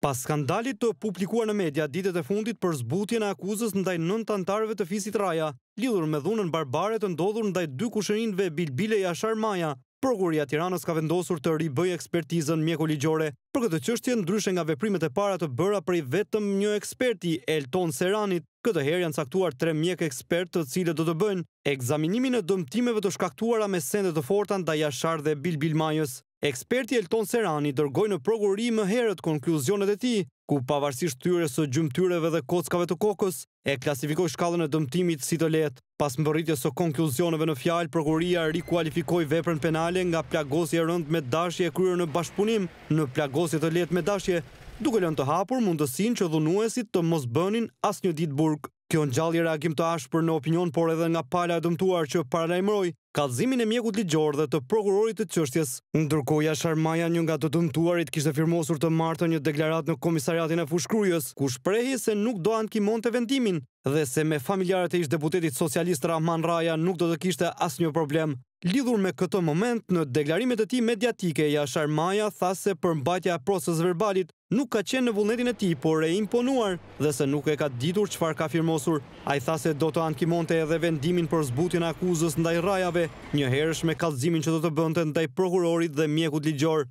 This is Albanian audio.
Pas skandalit të publikuar në media ditet e fundit për zbutje në akuzës ndaj nën të antarëve të fisit raja, lidhur me dhunën barbare të ndodhur ndaj dy kushërinve Bilbile Jashar Maja, Prokuria Tiranës ka vendosur të ribëj ekspertizën mjeko ligjore, për këtë qështje ndryshe nga veprimet e para të bëra për i vetëm një eksperti, Elton Seranit, këtë herë janë saktuar tre mjek ekspert të cilë do të bëjnë, egzaminimin e dëmtimeve të shkaktuara me sendet të fortan da Jashar dhe Bilbil Majës. Eksperti Elton Serani dërgoj në proguri më herët konkluzionet e ti, ku pavarësisht tyre së gjumëtyreve dhe kockave të kokës, e klasifikoj shkallën e dëmtimit si të letë. Pas më bërritje së konkluzioneve në fjalë, proguria rikualifikoj veprën penale nga plagosje rënd me dashje e kryrë në bashkëpunim në plagosje të letë me dashje, duke lën të hapur mundësin që dhunuesit të mos bënin as një ditë burkë. Kjo në gjallë i reagim të ashpër në opinion, por edhe nga pala e dëmtuar që paralajmëroj, kalzimin e mjekut ligjor dhe të prokurorit të qështjes, ndërkoja Sharmaja një nga të dëmtuarit kishtë firmosur të martë një deklarat në komisariatin e fushkrujës, ku shprehi se nuk do anë kimon të vendimin dhe se me familjarët e ishtë deputetit socialist Rahman Raja nuk do të kishtë asë një problem Lidhur me këtë moment, në deklarimet e ti mediatike, Jashar Maja tha se përmbajtja e proces verbalit nuk ka qenë në vullnetin e ti, por e imponuar dhe se nuk e ka ditur qëfar ka firmosur. A i tha se do të ankimonte edhe vendimin për zbutin akuzës ndaj rajave, një herësh me kalzimin që do të bënte ndaj prokurorit dhe mjekut ligjor.